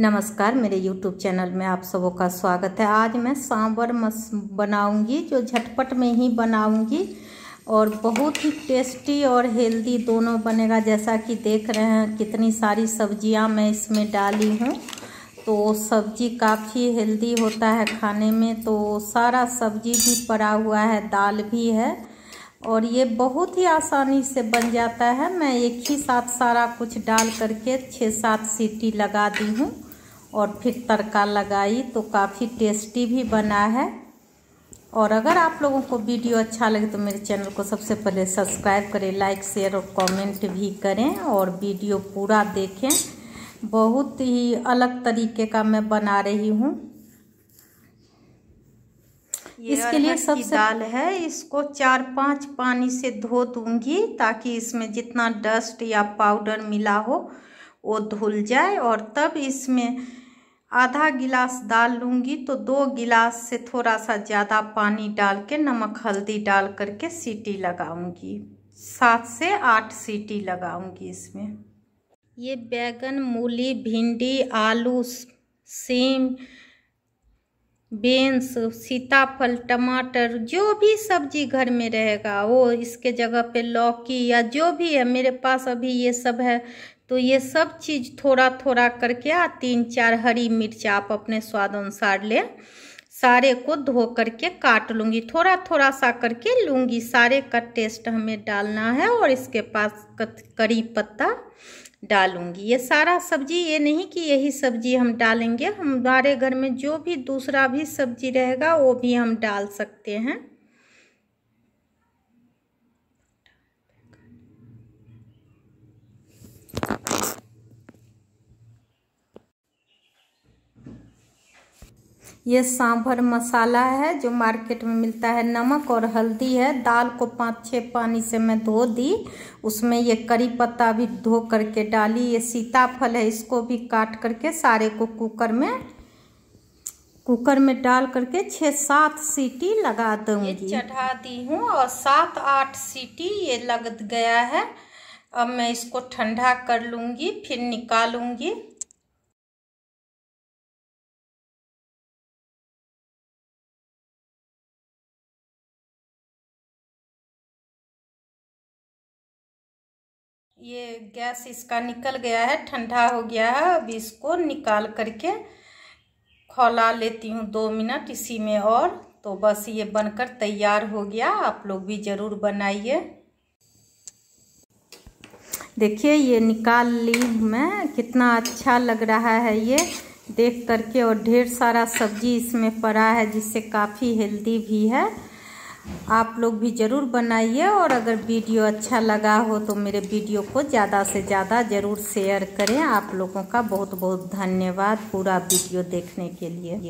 नमस्कार मेरे YouTube channel में आप सबों का स्वागत है आज मैं सांबर मस बनाऊंगी जो झटपट में ही बनाऊंगी और बहुत ही टेस्टी और हेल्दी दोनों बनेगा जैसा कि देख रहे हैं कितनी सारी सब्जियां मैं इसमें डाली हूँ तो सब्जी काफ़ी हेल्दी होता है खाने में तो सारा सब्जी भी पड़ा हुआ है दाल भी है और ये बहुत ही आसानी से बन जाता है मैं एक ही साथ सारा कुछ डाल करके छः सात सीटी लगा दी हूँ और फिर तड़का लगाई तो काफ़ी टेस्टी भी बना है और अगर आप लोगों को वीडियो अच्छा लगे तो मेरे चैनल को सबसे पहले सब्सक्राइब करें लाइक शेयर और कमेंट भी करें और वीडियो पूरा देखें बहुत ही अलग तरीके का मैं बना रही हूँ इसके लिए सबसे दाल है इसको चार पांच पानी से धो दूंगी ताकि इसमें जितना डस्ट या पाउडर मिला हो वो धुल जाए और तब इसमें आधा गिलास डाल लूँगी तो दो गिलास से थोड़ा सा ज़्यादा पानी डाल के नमक हल्दी डाल करके सीटी लगाऊंगी सात से आठ सीटी लगाऊंगी इसमें ये बैगन मूली भिंडी आलू सेम बीन्स सीताफल टमाटर जो भी सब्जी घर में रहेगा वो इसके जगह पे लौकी या जो भी है मेरे पास अभी ये सब है तो ये सब चीज़ थोड़ा थोड़ा करके आ तीन चार हरी मिर्च आप अपने स्वाद अनुसार ले सारे को धो करके काट लूँगी थोड़ा थोड़ा सा करके लूँगी सारे का टेस्ट हमें डालना है और इसके पास करी पत्ता डालूंगी ये सारा सब्जी ये नहीं कि यही सब्जी हम डालेंगे हमारे घर में जो भी दूसरा भी सब्जी रहेगा वो भी हम डाल सकते हैं ये सांभर मसाला है जो मार्केट में मिलता है नमक और हल्दी है दाल को पाँच छः पानी से मैं धो दी उसमें ये करी पत्ता भी धो करके डाली ये सीताफल है इसको भी काट करके सारे को कुकर में कुकर में डाल करके छः सात सीटी लगा दूंगी चढ़ा दी हूँ और सात आठ सीटी ये लग गया है अब मैं इसको ठंडा कर लूँगी फिर निकालूँगी ये गैस इसका निकल गया है ठंडा हो गया है अब इसको निकाल करके खौला लेती हूँ दो मिनट इसी में और तो बस ये बनकर तैयार हो गया आप लोग भी ज़रूर बनाइए देखिए ये निकाल ली मैं कितना अच्छा लग रहा है ये देख करके और ढेर सारा सब्जी इसमें पड़ा है जिससे काफ़ी हेल्दी भी है आप लोग भी ज़रूर बनाइए और अगर वीडियो अच्छा लगा हो तो मेरे वीडियो को ज़्यादा से ज़्यादा ज़रूर शेयर करें आप लोगों का बहुत बहुत धन्यवाद पूरा वीडियो देखने के लिए